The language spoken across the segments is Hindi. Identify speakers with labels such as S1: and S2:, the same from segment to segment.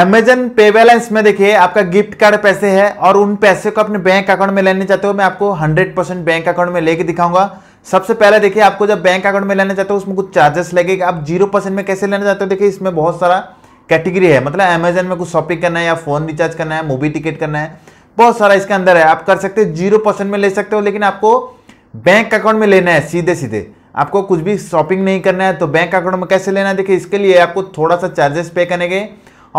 S1: अमेजन पे बैलेंस में देखिए आपका गिफ्ट कार्ड पैसे है और उन पैसे को अपने बैंक अकाउंट में लेने चाहते हो मैं आपको 100 परसेंट बैंक अकाउंट में लेके दिखाऊंगा सबसे पहले देखिए आपको जब बैंक अकाउंट में लेना चाहते हो उसमें कुछ चार्जेस लगेगा आप जीरो परसेंट में कैसे लेना चाहते हो देखिए इसमें बहुत सारा कैटेगरी है मतलब अमेजन में कुछ शॉपिंग करना है या फोन रिचार्ज करना है मूवी टिकट करना है बहुत सारा इसके अंदर है आप कर सकते हो जीरो परसेंट में ले सकते हो लेकिन आपको बैंक अकाउंट में लेना है सीधे सीधे आपको कुछ भी शॉपिंग नहीं करना है तो बैंक अकाउंट में कैसे लेना है देखिए इसके लिए आपको थोड़ा सा चार्जेस पे करेंगे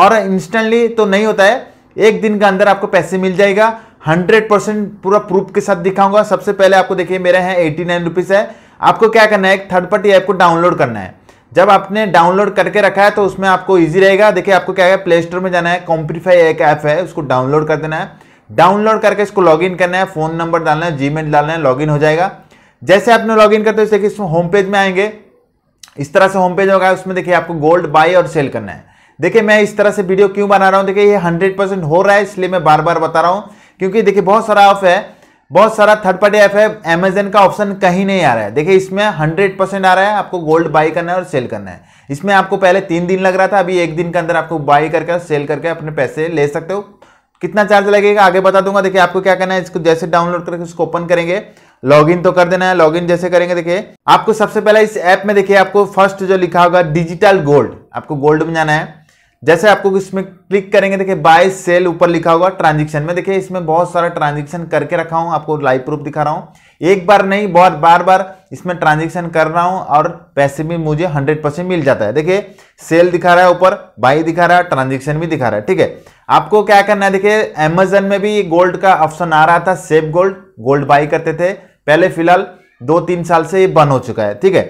S1: और इंस्टेंटली तो नहीं होता है एक दिन के अंदर आपको पैसे मिल जाएगा हंड्रेड परसेंट पूरा प्रूफ के साथ दिखाऊंगा सबसे पहले आपको देखिए मेरा है एटी नाइन रुपीज़ है आपको क्या करना है एक थर्ड पार्टी ऐप को डाउनलोड करना है जब आपने डाउनलोड करके रखा है तो उसमें आपको इजी रहेगा देखिए आपको क्या है प्ले स्टोर में जाना है कॉम्प्रीफाई एक ऐप है उसको डाउनलोड कर देना है डाउनलोड करके इसको लॉगिन करना है फोन नंबर डालना है जीमेल डालना है लॉगिन हो जाएगा जैसे आपने लॉगिन करते हो देखिए इसमें होम पेज में आएंगे इस तरह से होम पेज होगा उसमें देखिए आपको गोल्ड बाय और सेल करना है देखिए मैं इस तरह से वीडियो क्यों बना रहा हूं देखिए ये हंड्रेड परसेंट हो रहा है इसलिए मैं बार बार बता रहा हूं क्योंकि देखिए बहुत सारा ऐप है बहुत सारा थर्ड पार्टी ऐप है अमेजन का ऑप्शन कहीं नहीं आ रहा है देखिए इसमें हंड्रेड परसेंट आ रहा है आपको गोल्ड बाई करना है और सेल करना है इसमें आपको पहले तीन दिन लग रहा था अभी एक दिन के अंदर आपको बाई करके सेल करके अपने पैसे ले सकते हो कितना चार्ज लगेगा आगे बता दूंगा देखिए आपको क्या करना है इसको जैसे डाउनलोड करके इसको ओपन करेंगे लॉगिन तो कर देना है लॉगिन जैसे करेंगे देखिए आपको सबसे पहले इस ऐप में देखिए आपको फर्स्ट जो लिखा होगा डिजिटल गोल्ड आपको गोल्ड में जाना है जैसे आपको इसमें क्लिक करेंगे देखिए बाय सेल ऊपर लिखा होगा ट्रांजेक्शन में देखिए इसमें बहुत सारा ट्रांजेक्शन करके रखा हूं आपको लाइव प्रूफ दिखा रहा हूं एक बार नहीं बहुत बार बार इसमें ट्रांजेक्शन कर रहा हूं और पैसे भी मुझे 100 परसेंट मिल जाता है देखिए सेल दिखा रहा है ऊपर बाई दिखा रहा है ट्रांजेक्शन भी दिखा रहा है ठीक है आपको क्या करना है देखिए अमेजन में भी गोल्ड का ऑप्शन आ रहा था सेफ गोल्ड गोल्ड बाई करते थे पहले फिलहाल दो तीन साल से ये बंद हो चुका है ठीक है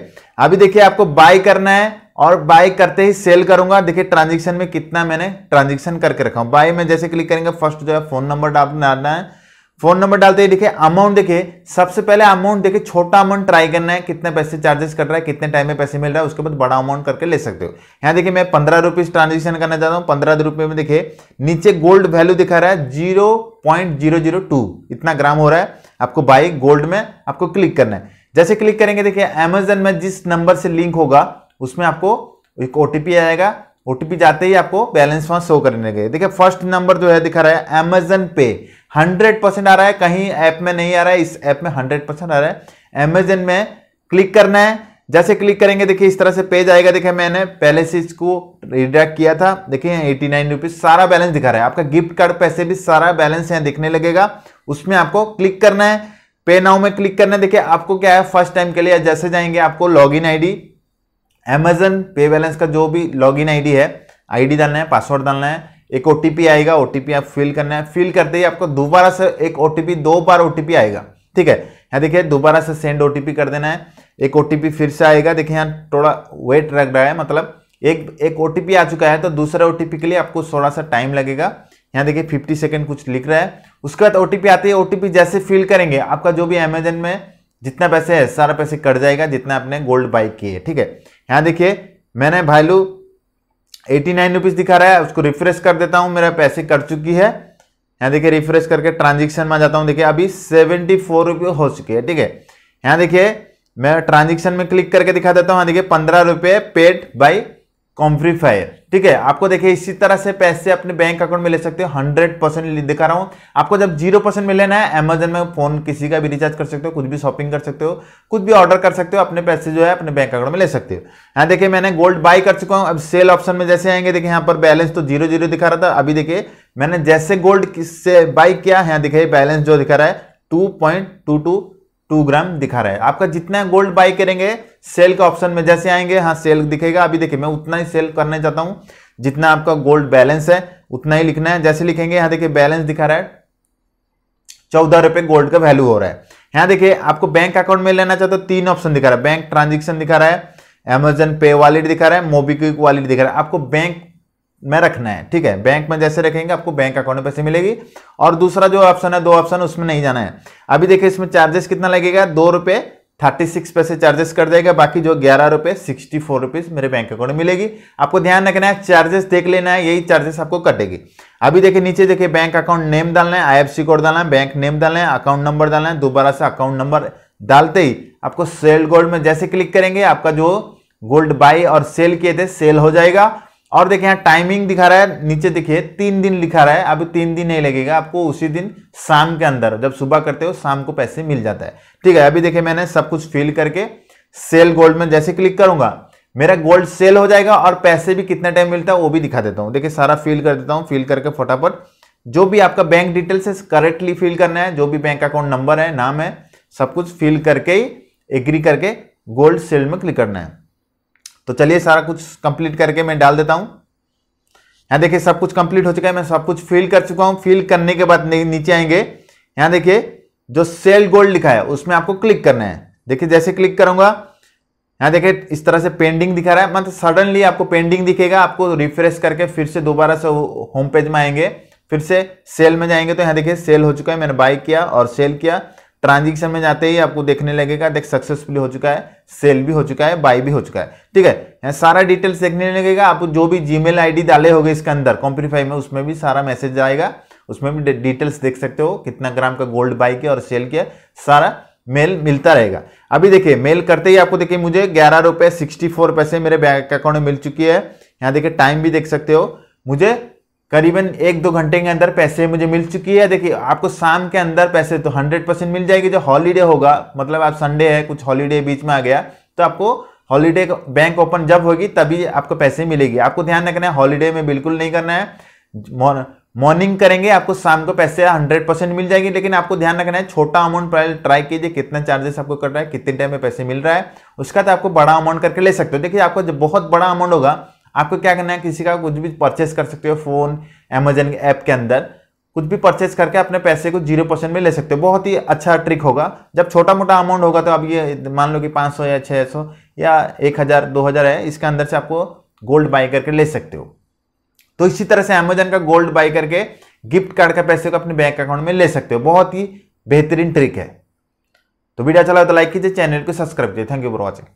S1: अभी देखिए आपको बाय करना है और बाय करते ही सेल करूंगा देखिए ट्रांजेक्शन में कितना मैंने ट्रांजेक्शन करके रखा हूं बाय में जैसे क्लिक करेंगे फर्स्ट जो है फोन नंबर डालना है फोन नंबर डालते ही देखिए अमाउंट देखिए सबसे पहले अमाउंट देखिए छोटा अमाउंट ट्राई करना है कितने पैसे चार्जेस कर रहा है कितने टाइम में पैसे मिल रहा है उसके बाद बड़ा अमाउंट करके ले सकते हो यहाँ देखिए मैं पंद्रह रुपीज ट्रांजेक्शन करना चाहता हूँ पंद्रह रुपये में देखिए नीचे गोल्ड वैल्यू दिखा रहा है zero point zero zero two इतना ग्राम हो रहा है आपको बाई गोल्ड में आपको क्लिक करना है जैसे क्लिक करेंगे देखिए अमेजन में जिस नंबर से लिंक होगा उसमें आपको एक ओ आएगा ओ जाते ही आपको बैलेंस वहां शो करने लगे देखिए फर्स्ट नंबर जो है दिखा रहा है अमेजन पे 100 परसेंट आ रहा है कहीं ऐप में नहीं आ रहा है इस ऐप में 100 परसेंट आ रहा है अमेजन में क्लिक करना है जैसे क्लिक करेंगे देखिए इस तरह से पेज आएगा देखिए मैंने पहले से इसको रिडक्ट किया था देखिए एटी नाइन रुपीज़ सारा बैलेंस दिखा रहा है आपका गिफ्ट कार्ड पैसे भी सारा बैलेंस यहाँ दिखने लगेगा उसमें आपको क्लिक करना है पे नाउ में क्लिक करना है देखिए आपको क्या है फर्स्ट टाइम के लिए जैसे जाएंगे आपको log in Amazon pay balance का जो भी लॉगिन आईडी है आईडी डालना है पासवर्ड डालना है एक ओटीपी आएगा ओटीपी आप फिल करना है फिल करते ही आपको दोबारा से एक ओटीपी दो बार ओटीपी आएगा ठीक है यहाँ देखिए दोबारा से सेंड ओटीपी कर देना है एक ओटीपी फिर से आएगा देखिए यहाँ थोड़ा वेट रख रहा है मतलब एक एक ओटीपी आ चुका है तो दूसरा ओटीपी के लिए आपको थोड़ा सा टाइम लगेगा यहाँ देखिए फिफ्टी सेकेंड कुछ लिख रहा है उसके बाद ओटीपी आती है ओटीपी जैसे फिल करेंगे आपका जो भी अमेजन में जितना पैसे है सारा पैसे कट जाएगा जितना आपने गोल्ड बाई किए ठीक है यहाँ देखिए मैंने वैल्यू एटी नाइन रुपीज़ दिखा रहा है उसको रिफ्रेश कर देता हूँ मेरा पैसे कट चुकी है यहाँ देखिए रिफ्रेश करके ट्रांजेक्शन में जाता हूँ देखिए अभी सेवेंटी फोर रुपये हो चुकी है ठीक है यहाँ देखिए मैं ट्रांजेक्शन में क्लिक करके दिखा देता हूँ यहाँ देखिए पंद्रह रुपये पेड बाई कॉम्प्रीफायर ठीक है आपको देखिए इसी तरह से पैसे अपने बैंक अकाउंट में ले सकते हो हंड्रेड परसेंट दिखा रहा हूं आपको जब जीरो परसेंट में लेना है अमेजन में फोन किसी का भी रिचार्ज कर सकते हो कुछ भी शॉपिंग कर सकते हो कुछ भी ऑर्डर कर सकते हो अपने पैसे जो है अपने बैंक अकाउंट में ले सकते हो यहाँ देखिए मैंने गोल्ड बाय कर चुका हूँ अब सेल ऑप्शन में जैसे आएंगे देखिए यहाँ पर बैलेंस तो जीरो जीरो दिखा रहा था अभी देखिए मैंने जैसे गोल्ड से बाई किया यहाँ देखिए बैलेंस जो दिखा रहा है two point two two two gram दिखा रहा है आपका जितना गोल्ड बाय करेंगे सेल के ऑप्शन में जैसे आएंगे हाँ सेल दिखेगा अभी देखिए मैं उतना ही सेल करने चाहता हूं जितना आपका गोल्ड बैलेंस है उतना ही लिखना है जैसे लिखेंगे यहां देखिए बैलेंस दिखा रहा है चौदह रुपए गोल्ड का वैल्यू हो रहा है यहां देखिए आपको बैंक अकाउंट में लेना चाहते हो तीन ऑप्शन दिखा रहा है बैंक ट्रांजेक्शन दिखा रहा है अमेजन पे वॉलेट दिखा रहा है मोबीक्विक वॉलेट दिखा रहा है आपको बैंक में रखना है ठीक है बैंक में जैसे रखेंगे आपको बैंक अकाउंट में पैसे मिलेगी और दूसरा जो ऑप्शन है दो ऑप्शन उसमें नहीं जाना है अभी देखिए इसमें चार्जेस कितना लगेगा दो रुपए थर्टी सिक्स पैसे चार्जेस कर देगा बाकी जो ग्यारह रुपए सिक्सटी फोर रुपीज़ मेरे बैंक अकाउंट में मिलेगी आपको ध्यान रखना है चार्जेस देख लेना है यही चार्जेस आपको कटेगी अभी देखिए नीचे देखिए बैंक अकाउंट नेम डालना है आईएफसी कोड डालना है बैंक नेम डालना है अकाउंट नंबर डालना है दोबारा से अकाउंट नंबर डालते ही आपको सेल गोल्ड में जैसे क्लिक करेंगे आपका जो गोल्ड बाई और सेल किए थे सेल हो जाएगा और देखिए यहाँ टाइमिंग दिखा रहा है नीचे देखिए तीन दिन लिखा रहा है अभी तीन दिन नहीं लगेगा आपको उसी दिन शाम के अंदर जब सुबह करते हो शाम को पैसे मिल जाता है ठीक है अभी देखिए मैंने सब कुछ फिल करके सेल गोल्ड में जैसे क्लिक करूंगा मेरा गोल्ड सेल हो जाएगा और पैसे भी कितना टाइम मिलता है वो भी दिखा देता हूँ देखिए सारा फिल कर देता हूँ फिल करके फटाफट जो भी आपका बैंक डिटेल्स है करेक्टली फिल करना है जो भी बैंक अकाउंट नंबर है नाम है सब कुछ फिल करके ही एग्री करके गोल्ड सेल में क्लिक करना है तो चलिए सारा कुछ कंप्लीट करके मैं डाल देता हूं यहां देखिए सब कुछ कंप्लीट हो चुका है मैं सब कुछ फिल कर चुका हूँ फिल करने के बाद नीचे आएंगे यहां देखिए जो सेल गोल्ड लिखा है उसमें आपको क्लिक करना है देखिए जैसे क्लिक करूंगा यहां देखिए इस तरह से पेंडिंग दिखा रहा है मतलब सडनली आपको पेंडिंग दिखेगा आपको रिफ्रेश करके फिर से दोबारा से होम पेज में आएंगे फिर से सेल में जाएंगे तो यहां देखिए सेल हो चुका है मैंने बाय किया और सेल किया ट्रांजेक्शन में जाते ही आपको देखने लगेगा देख सक्सेसफुली हो चुका है सेल भी हो चुका है बाय भी हो चुका है ठीक है सारा डिटेल्स देखने लगेगा आप जो भी जी मेल डाले हो इसके अंदर कॉम्प्रीफाई में उसमें भी सारा मैसेज आएगा उसमें भी डिटेल्स देख सकते हो कितना ग्राम का गोल्ड बाई किया और सेल किया सारा मेल मिलता रहेगा अभी देखिए मेल करते ही आपको देखिए मुझे ग्यारह रुपए सिक्सटी फोर पैसे मेरे बैंक अकाउंट में मिल चुकी है यहाँ देखिए टाइम भी देख सकते हो मुझे करीबन एक दो घंटे के अंदर पैसे मुझे मिल चुकी है देखिए आपको शाम के अंदर पैसे तो हंड्रेड परसेंट मिल जाएगी जो हॉलीडे होगा मतलब आप संडे है कुछ हॉलीडे बीच में आ गया तो आपको हॉलीडे बैंक ओपन जब होगी तभी आपको पैसे मिलेगी आपको ध्यान रखना है हॉलीडे में बिल्कुल नहीं करना है मॉर्निंग करेंगे आपको शाम को पैसे हंड्रेड परसेंट मिल जाएगी लेकिन आपको ध्यान रखना है छोटा अमाउंट पहले ट्राई कीजिए कितना चार्जेस आपको कट रहा है कितने टाइम में पैसे मिल रहा है उसका तो आपको बड़ा अमाउंट करके ले सकते हो देखिए आपको जब बहुत बड़ा अमाउंट होगा आपको क्या करना है किसी का कुछ भी परचेस कर सकते हो फ़ोन अमेजन के ऐप के अंदर कुछ भी परचेस करके अपने पैसे को जीरो परसेंट में ले सकते हो बहुत ही अच्छा ट्रिक होगा जब छोटा मोटा अमाउंट होगा तो आप ये मान लो कि पाँच सौ या छः सौ या एक हज़ार दो हज़ार है इसके अंदर से आपको गोल्ड बाई करके ले सकते हो तो इसी तरह से अमेजन का गोल्ड बाई करके गिफ्ट कार्ड का पैसे को अपने बैंक अकाउंट में ले सकते हो बहुत ही बेहतरीन ट्रिक है तो वीडियो अच्छा लगा तो लाइक कीजिए चैनल को सब्सक्राइब कीजिए थैंक यू फॉर वॉचिंग